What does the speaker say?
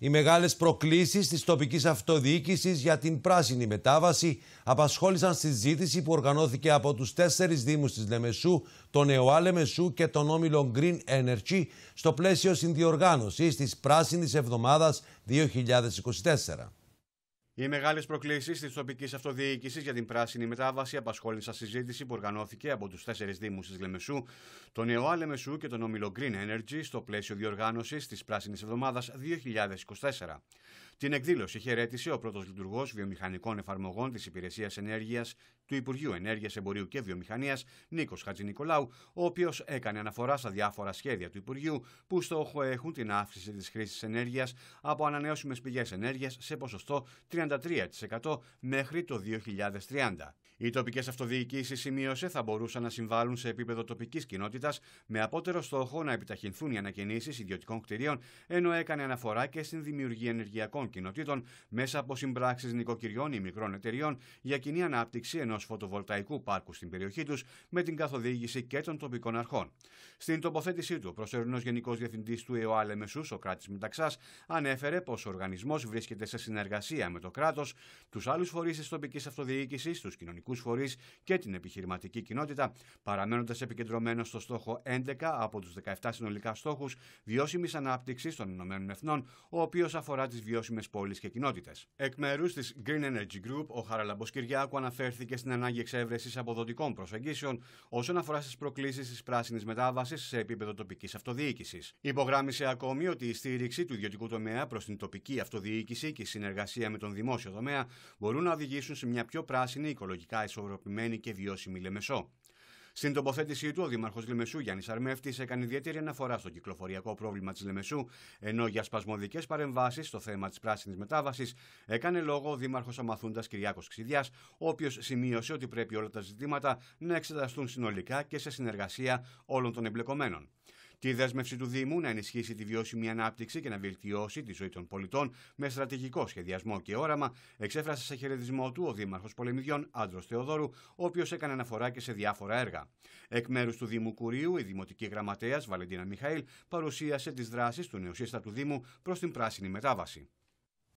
Οι μεγάλες προκλήσεις της τοπικής αυτοδιοίκησης για την πράσινη μετάβαση απασχόλησαν στη ζήτηση που οργανώθηκε από τους τέσσερις δήμους της Λεμεσού, τον ΕΟΑ Μεσού και τον Όμιλο Green Energy στο πλαίσιο συνδιοργάνωσης της Πράσινης Εβδομάδας 2024. Οι μεγάλες προκλήσεις της τοπικής αυτοδιοίκησης για την πράσινη μετάβαση απασχόλησαν συζήτηση που οργανώθηκε από τους τέσσερις Δήμους της Λεμεσού, τον ΕΟΑ Λεμεσού και τον Ομιλο Green Energy στο πλαίσιο διοργάνωσης της Πράσινης Εβδομάδας 2024. Την εκδήλωση χαιρέτησε ο πρώτος λειτουργός βιομηχανικών εφαρμογών της Υπηρεσίας Ενέργειας του Υπουργείου Ενέργειας, Εμπορίου και Βιομηχανίας, Νίκος Χατζηνικολάου, ο οποίος έκανε αναφορά στα διάφορα σχέδια του Υπουργείου που στόχο έχουν την αύξηση της χρήσης ενέργειας από ανανεώσιμες πηγές ενέργειας σε ποσοστό 33% μέχρι το 2030. Οι τοπικές αυτοδιοικήσεις, σημείωσε, θα μπορούσαν να συμβάλλουν σε επίπεδο τοπικής κοινότητας με απότερο στόχο να επιταχυνθούν οι ανακαινήσεις ιδιωτικών κτηρίων, ενώ έκανε αναφορά και στην δημιουργία ενεργειακών μικρών κοινοτήτων μέσα από συμπράξεις νοικοκυριών ή μικρών εταιριών για κοινή ανάπτυξη ενός φωτοβολταϊκού πάρκου στην περιοχή τους με την καθοδήγηση και των τοπικών αρχών. Στην τοποθέτησή του, ο προσωρινός Γενικός Διευθυντής του ΕΟΑΛΕ Μεσού, ο Κράτη Μεταξά, ανέφερε πως ο οργανισμός βρίσκεται σε συνεργασία με το κράτος, τους άλλους φορείς της τοπικής αυτοδιοίκησης, τους κοινωνικούς φορείς και την επιχειρηματική κοινότητα, παραμένοντας επικεντρωμένος στο στόχο 11 από τους 17 συνολικά στόχους βιώσιμης ανάπτυξης των ΗΠΑ, ο οποίος αφορά τις βιώσιμες και κοινότητες. Εκ μέρους της Green Energy Group, ο Χαραλαμπός Κυριάκου αναφέρθηκε στην ανάγκη εξέβρεσης αποδοτικών προσεγγίσεων όσον αφορά στις προκλήσεις της πράσινης μετάβασης σε επίπεδο τοπικής αυτοδιοίκησης. Υπογράμμισε ακόμη ότι η στήριξη του ιδιωτικού τομέα προς την τοπική αυτοδιοίκηση και η συνεργασία με τον δημόσιο τομέα μπορούν να οδηγήσουν σε μια πιο πράσινη, οικολογικά ισορροπημένη και βιώσιμη λεμεσό. Στην τοποθέτησή του, ο Δήμαρχος Λεμεσού Γιάννης Αρμεύτης έκανε ιδιαίτερη αναφορά στο κυκλοφοριακό πρόβλημα της Λεμεσού, ενώ για σπασμωδικές παρεμβάσεις στο θέμα της πράσινης μετάβασης έκανε λόγο ο Δήμαρχος Αμαθούντας Κυριάκος Ξηδιάς, ο οποίος σημείωσε ότι πρέπει όλα τα ζητήματα να εξεταστούν συνολικά και σε συνεργασία όλων των εμπλεκομένων. Τη δέσμευση του Δήμου να ενισχύσει τη βιώσιμη ανάπτυξη και να βελτιώσει τη ζωή των πολιτών με στρατηγικό σχεδιασμό και όραμα, εξέφρασε σε χαιρετισμό του ο Δήμαρχος Πολεμιδιών Άντρος Θεοδόρου, ο οποίος έκανε αναφορά και σε διάφορα έργα. Εκ μέρους του Δήμου Κουρίου, η Δημοτική Γραμματέας Βαλεντίνα Μιχαήλ παρουσίασε τις δράσεις του νεοσύστατου Δήμου προς την πράσινη μετάβαση.